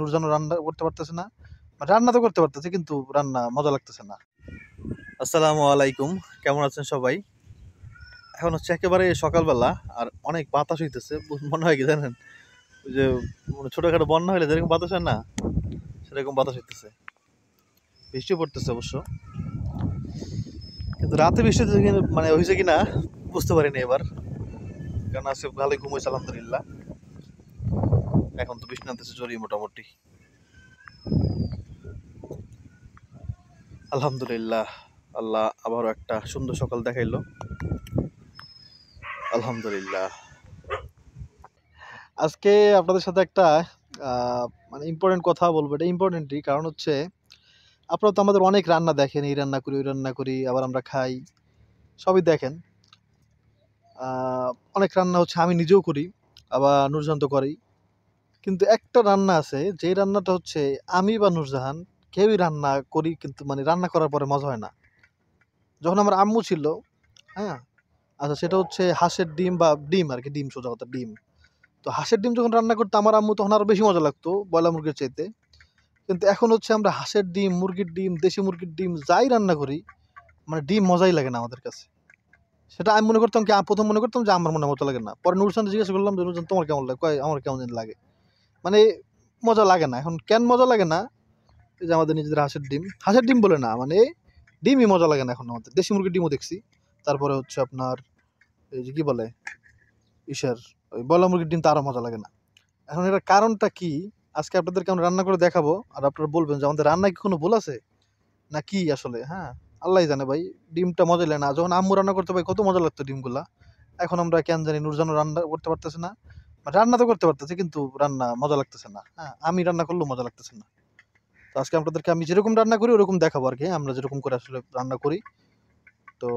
নুরজানও রান্না করতে পারতেছে না মানে রান্না তো করতে পারতেছে কিন্তু রান্না মজা লাগতেছে না আসসালামু আলাইকুম কেমন আছেন সবাই এখন হচ্ছে একেবারে সকালবেলা আর অনেক বাতাস হইতেছে মনে হয় কি জানেন যে মানে ছোটোখাটো বন্যা হইলে যেরকম বাতাস হয় না সেরকম বাতাস হইতেছে বৃষ্টি পড়তেছে অবশ্য কিন্তু রাতে বৃষ্টি মানে হয়েছে কিনা বুঝতে পারিনি এবার কারণ আজকে ভালোই ঘুমাইছে আলহামদুলিল্লাহ এখন তো বিষ্ণু আনতেছে জরি মোটামুটি আলহামদুলিল্লাহ আল্লাহ আবারও একটা সুন্দর সকাল দেখাইলো আলহামদুলিল্লাহ আজকে আপনাদের সাথে একটা মানে ইম্পর্টেন্ট কথা বলবো এটা ইম্পর্টেন্টই কারণ হচ্ছে আপনারা তো আমাদের অনেক রান্না দেখেন এই রান্না করি ওই রান্না করি আবার আমরা খাই সবই দেখেন অনেক রান্না হচ্ছে আমি নিজেও করি আবার নুরজান তো করেই কিন্তু একটা রান্না আছে যে রান্নাটা হচ্ছে আমি বা নুরজাহান কেউই রান্না করি কিন্তু মানে রান্না করার পরে মজা হয় না যখন আমার আম্মু ছিল হ্যাঁ আচ্ছা সেটা হচ্ছে হাঁসের ডিম বা ডিম আর কি ডিম সোজা কথা ডিম তো হাঁসের ডিম যখন রান্না করতো আমার আম্মু তখন আরও বেশি মজা লাগতো বয়লা মুরগির চাইতে কিন্তু এখন হচ্ছে আমরা হাঁসের ডিম মুরগির ডিম দেশি মুরগির ডিম যাই রান্না করি মানে ডিম মজাই লাগে না আমাদের কাছে সেটা আমি মনে করতাম কি প্রথম মনে করতাম যে আমার মনে মতো লাগে না পরে নুরসান জিজ্ঞেস করলাম যে নুরসান তোমার কেমন লাগে কয় আমার কেমন লাগে মানে মজা লাগে না এখন কেন মজা লাগে না এই যে আমাদের নিজেদের হাঁসের ডিম হাঁসের ডিম বলে না মানে ডিমই মজা লাগে না এখন আমাদের দেশি মুরগির ডিমও দেখছি তারপরে হচ্ছে আপনার এই যে কী বলে ইসার ওই বলা মুরগির ডিম তারও মজা লাগে না এখন এটার কারণটা কি আজকে আপনাদেরকে আমরা রান্না করে দেখাবো আর আপনারা বলবেন যে আমাদের রান্নায় কি কোনো ভুল আছে না কি আসলে হ্যাঁ আল্লাহ জানে ভাই ডিমটা মজা লাগে না যখন আম্মু রান্না করতে ভাই কত মজা লাগতো ডিমগুলা এখন আমরা কেন জানি নুরজানো রান্না করতে পারতেছে না রান্না তো করতে পারতেছি কিন্তু রান্না মজা লাগতেছে না হ্যাঁ আমি রান্না করলেও মজা লাগতেছে না তো আজকে আপনাদেরকে আমি যেরকম রান্না করি ওরকম দেখাবো আর কি আমরা যেরকম করে আসলে রান্না করি তো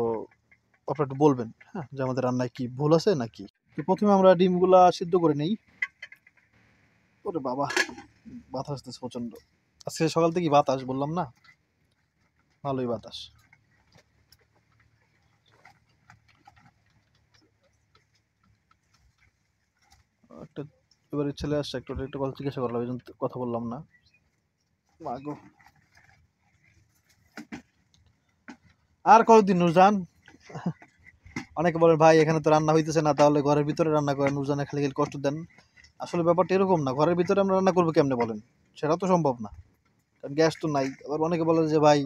আপনারা একটু বলবেন হ্যাঁ যে আমাদের রান্নায় কি ভুল আছে নাকি তো প্রথমে আমরা ডিমগুলা সিদ্ধ করে নেই ওরে বাবা বাতাস দিচ্ছে প্রচণ্ড আজকে সকাল থেকে বাতাস বললাম না ভালোই বাতাস একটা এবারে ছেলে আসছে একটা একটা কথা জিজ্ঞাসা করলাম এই কথা বললাম না মাগো আর কতদিন নুরজান অনেকে বলেন ভাই এখানে তো রান্না হইতেছে না তাহলে ঘরের ভিতরে রান্না করেন নুরজান খালি খালি কষ্ট দেন আসলে ব্যাপারটা এরকম না ঘরের ভিতরে আমরা রান্না করবো কেমনে বলেন সেটা তো সম্ভব না কারণ গ্যাস তো নাই আবার অনেকে বলেন যে ভাই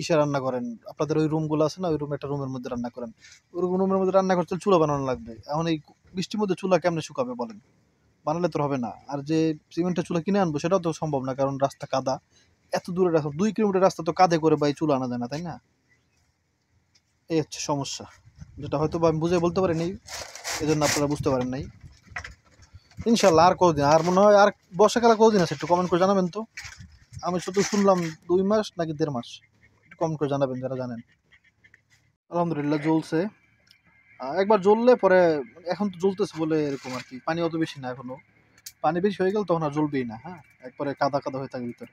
ইসে রান্না করেন আপনাদের ওই রুমগুলো আছে না ওই রুম একটা রুমের মধ্যে রান্না করেন ওই রুমের মধ্যে রান্না করতে চুলা বানানো লাগবে এখন এই বৃষ্টির মধ্যে চুলা কেমনে শুকাবে বলেন বানালে তো হবে না আর যে সিমেন্টের চুলা কিনে আনবো সেটাও তো সম্ভব না কারণ রাস্তা কাদা এত দূরে রাস্তা দুই কিলোমিটার রাস্তা তো কাঁধে করে বা এই চুলা আনা যায় না তাই না এই হচ্ছে সমস্যা যেটা হয়তো বা আমি বুঝে বলতে পারিনি এই জন্য আপনারা বুঝতে পারেন নাই ইনশাল্লাহ আর কতদিন আর মনে হয় আর বর্ষাকালে কতদিন আছে একটু কমেন্ট করে জানাবেন তো আমি শুধু শুনলাম দুই মাস নাকি দেড় মাস কম করে জানাবেন যারা জানেন আলহামদুলিল্লাহ জ্বলছে একবার জ্বললে পরে এখন তো জ্বলতেছে বলে এরকম আর কি পানি অত বেশি না এখনো পানি বেশি হয়ে গেল তখন আর জ্বলবেই না হ্যাঁ একবারে কাদা কাদা হয়ে থাকে ভিতরে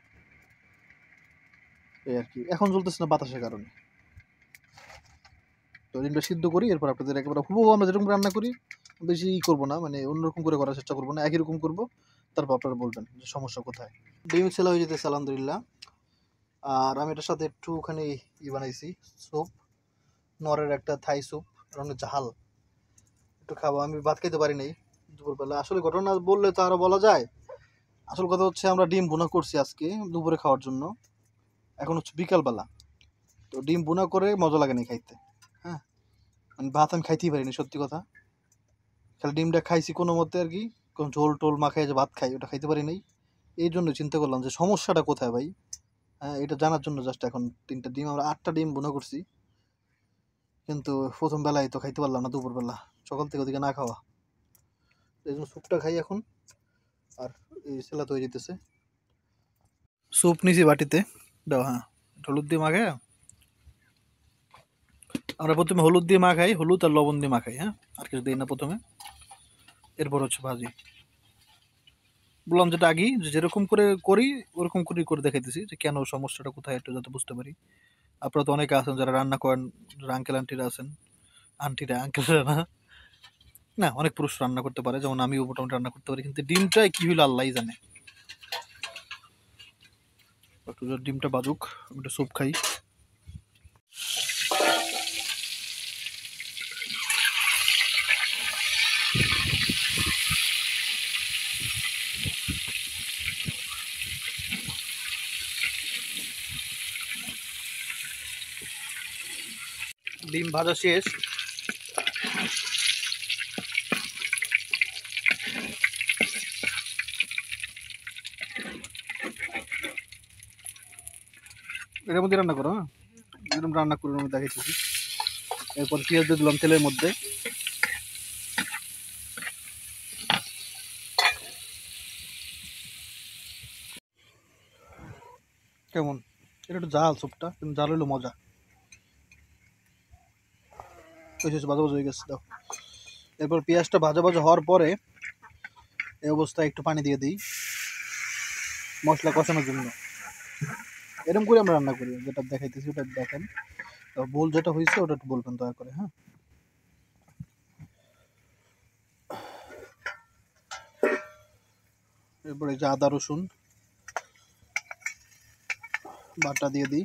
এই আর কি এখন জ্বলতেছে না বাতাসের কারণে তো ডিমটা সিদ্ধ করি এরপর আপনাদের একেবারে হুবহু আমরা যেরকম রান্না করি বেশি ই করবো না মানে অন্যরকম করে করার চেষ্টা করবো না একই রকম করবো তারপর আপনারা বলবেন যে সমস্যা কোথায় ডিম সেলা হয়ে যেতেছে আলহামদুলিল্লাহ আর আমি এটার সাথে একটুখানি ই বানাইছি স্যুপ নরের একটা থাই স্যুপ এবং ঝাল একটু খাবো আমি ভাত খেতে পারি নাই দুপুরবেলা আসলে ঘটনা বললে তো আরও বলা যায় আসল কথা হচ্ছে আমরা ডিম বোনা করছি আজকে দুপুরে খাওয়ার জন্য এখন হচ্ছে বিকালবেলা তো ডিম বোনা করে মজা লাগেনি খাইতে হ্যাঁ মানে ভাত আমি খাইতেই পারিনি সত্যি কথা খালি ডিমটা খাইছি কোনো মতে আর কি কোনো ঝোল টোল মাখাই যে ভাত খাই ওটা খাইতে পারি নাই এই জন্য চিন্তা করলাম যে সমস্যাটা কোথায় ভাই হ্যাঁ, এটা জানার জন্য জাস্ট এখন তিনটা ডিম আমরা আটটা ডিম বোনা করছি কিন্তু প্রথম বেলায় তো খাইতে পারলাম না দুপুরবেলা সকাল থেকে ওদিকে না খাওয়া এই জন্য স্যুপটা খাই এখন আর এই সেলা তো হয়ে যেতেছে স্যুপ নিছি বাটিতে দাও হ্যাঁ হলুদ দিয়ে মাখে আমরা প্রথমে হলুদ দিয়ে মাখাই হলুদ আর লবণ দিয়ে মাখাই হ্যাঁ আর কিছু দিই না প্রথমে এরপর হচ্ছে ভাজি বললাম যেটা আগেই যে যেরকম করে করি ওরকম করেই করে দেখাইতেছি যে কেন সমস্যাটা কোথায় একটু যাতে বুঝতে পারি আপনারা তো অনেকে আছেন যারা রান্না করেন আঙ্কেল আন্টিরা আছেন আন্টিরা আঙ্কেলরা না না অনেক পুরুষ রান্না করতে পারে যেমন আমিও মোটামুটি রান্না করতে পারি কিন্তু ডিমটায় কী হইলো আল্লাহ জানে একটু ডিমটা বাজুক আমি একটু স্যুপ খাই ডিম ভাজা শেষ এর মধ্যে রান্না করো হ্যাঁ রান্না করুন আমি দেখাইতেছি এরপর পেঁয়াজ দিয়ে দিলাম তেলের মধ্যে কেমন এটা একটু জাল সুপটা কিন্তু জাল হলো মজা হয়েছে ভাজা ভাজা হয়ে গেছে দাও এরপর পেঁয়াজটা ভাজা ভাজা হওয়ার পরে এই অবস্থায় একটু পানি দিয়ে দিই মশলা কষানোর জন্য এরকম করে আমরা রান্না করি যেটা দেখাইতেছি ওটা দেখেন তো ভুল যেটা হয়েছে ওটা একটু বলবেন দয়া করে হ্যাঁ এরপরে যে আদা রসুন বাটা দিয়ে দিই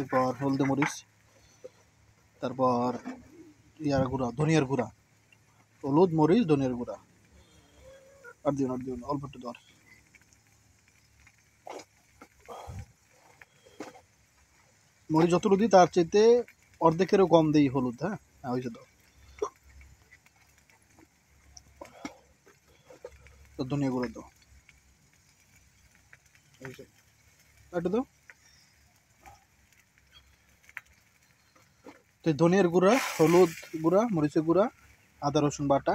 এরপর হলদে মরিচ তারপর ইয়ার গুঁড়া ধনিয়ার গুঁড়া হলুদ মরিচ ধনিয়ার গুঁড়া আর দিন আর দিন অল্প একটু দর মরিচ যতটুকু দিই তার চাইতে অর্ধেকেরও কম দিই হলুদ হ্যাঁ হ্যাঁ ওই তো ধনিয়া গুঁড়ো দাও একটু দাও তো ধনিয়ার গুঁড়া হলুদ গুঁড়া মরিচের গুঁড়া আদা রসুন বাটা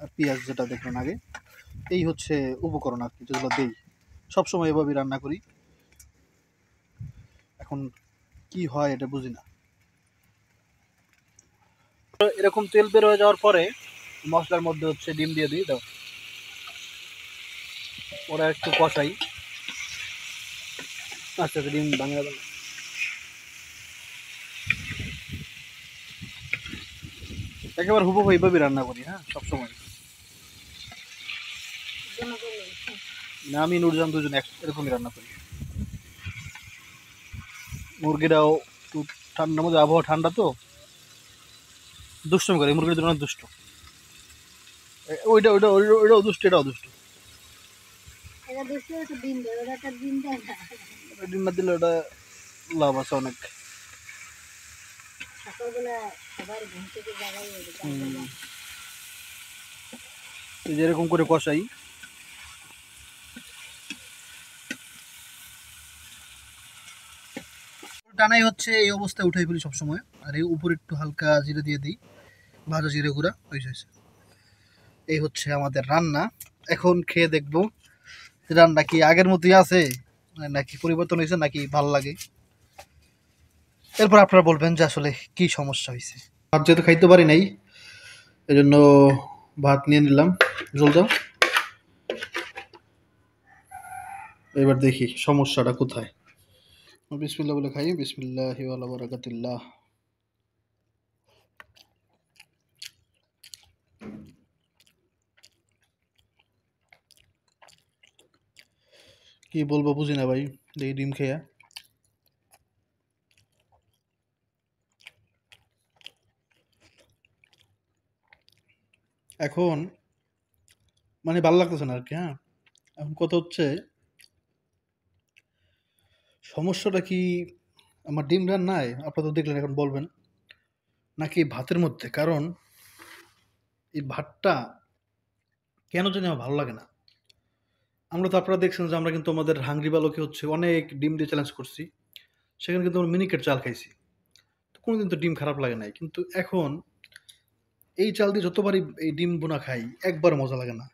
আর পেঁয়াজ যেটা দেখলেন আগে এই হচ্ছে উপকরণ আর কি যেগুলো দেই সবসময় এভাবেই রান্না করি এখন কি হয় এটা বুঝি না এরকম তেল বের হয়ে যাওয়ার পরে মশলার মধ্যে হচ্ছে ডিম দিয়ে দিই দাও ওরা একটু কষাই আচ্ছা, আচ্ছা ডিম ভাঙা ভাঙা একেবারে হুবহু এইভাবেই রান্না করি হ্যাঁ সবসময় না আমি নুরজান দুজন এরকমই রান্না করি মুরগিরাও একটু ঠান্ডার মধ্যে আবহাওয়া ঠান্ডা তো দুষ্টমি করে মুরগির জন্য দুষ্ট ওইটা ওইটা ওইটাও দুষ্ট এটাও দুষ্ট ডিম না দিলে ওটা লাভ আছে অনেক যেরকম করে কষাই টানাই হচ্ছে এই অবস্থায় উঠাই ফেলি সবসময় আর এই উপরে একটু হালকা জিরে দিয়ে দিই ভাজা জিরে গুঁড়া হয়েছে এই হচ্ছে আমাদের রান্না এখন খেয়ে দেখবো রান্না কি আগের মতোই আছে নাকি পরিবর্তন হয়েছে নাকি ভাল লাগে এরপর আপনারা বলবেন যে আসলে কি সমস্যা হয়েছে ভাত যেহেতু খাইতে পারি নাই এজন্য ভাত নিয়ে নিলাম জল দাও এবার দেখি সমস্যাটা কোথায় বিসমিল্লা বলে খাই বিসমিল্লাহ বরাকাতিল্লাহ কি বলবো বুঝি না ভাই দেখি ডিম খেয়া এখন মানে ভালো লাগতেছে না আর কি হ্যাঁ এখন কথা হচ্ছে সমস্যাটা কি আমার ডিম রান নাই আপনারা তো দেখলেন এখন বলবেন নাকি ভাতের মধ্যে কারণ এই ভাতটা কেন জানি আমার ভালো লাগে না আমরা তো আপনারা দেখছেন যে আমরা কিন্তু আমাদের হাংরি বালকে হচ্ছে অনেক ডিম দিয়ে চ্যালেঞ্জ করছি সেখানে কিন্তু আমরা মিনিকেট চাল খাইছি তো কোনোদিন তো ডিম খারাপ লাগে নাই কিন্তু এখন এই চাল দিয়ে যতবারই এই ডিম বোনা খাই একবার মজা লাগে না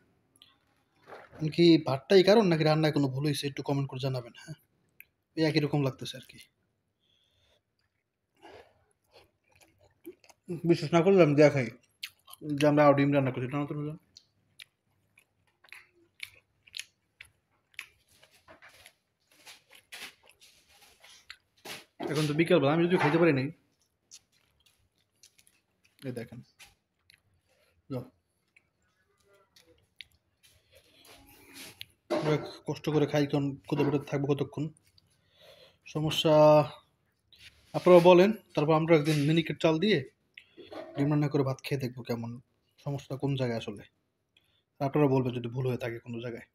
কি ভাতটা এই কারণ নাকি রান্নায় কোনো ভুল হয়েছে একটু কমেন্ট করে জানাবেন হ্যাঁ এই একই রকম লাগতেছে আর কি বিশ্বাস না করলে আমি খাই যে আমরা ডিম রান্না করছি না তো এখন তো বিকেলবেলা আমি যদি খেতে পারি নাই এই দেখেন কষ্ট করে খাই কারণ কোথাও থাকবো কতক্ষণ সমস্যা আপনারা বলেন তারপর আমরা একদিন মিনিকেট চাল দিয়ে ডিম রান্না করে ভাত খেয়ে দেখবো কেমন সমস্যা কোন জায়গায় আসলে আপনারা বলবেন যদি ভুল হয়ে থাকে কোনো জায়গায়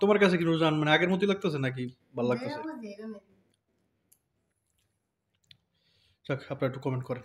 তোমার কাছে কি রোজান মানে আগের মতোই লাগতেছে নাকি ভালো লাগতেছে আপনারা একটু কমেন্ট করেন